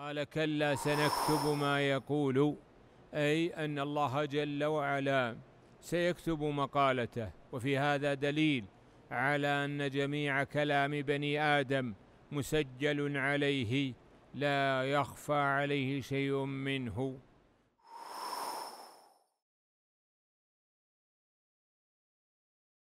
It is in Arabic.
قال كلا سنكتب ما يقول أي أن الله جل وعلا سيكتب مقالته وفي هذا دليل على أن جميع كلام بني آدم مسجل عليه لا يخفى عليه شيء منه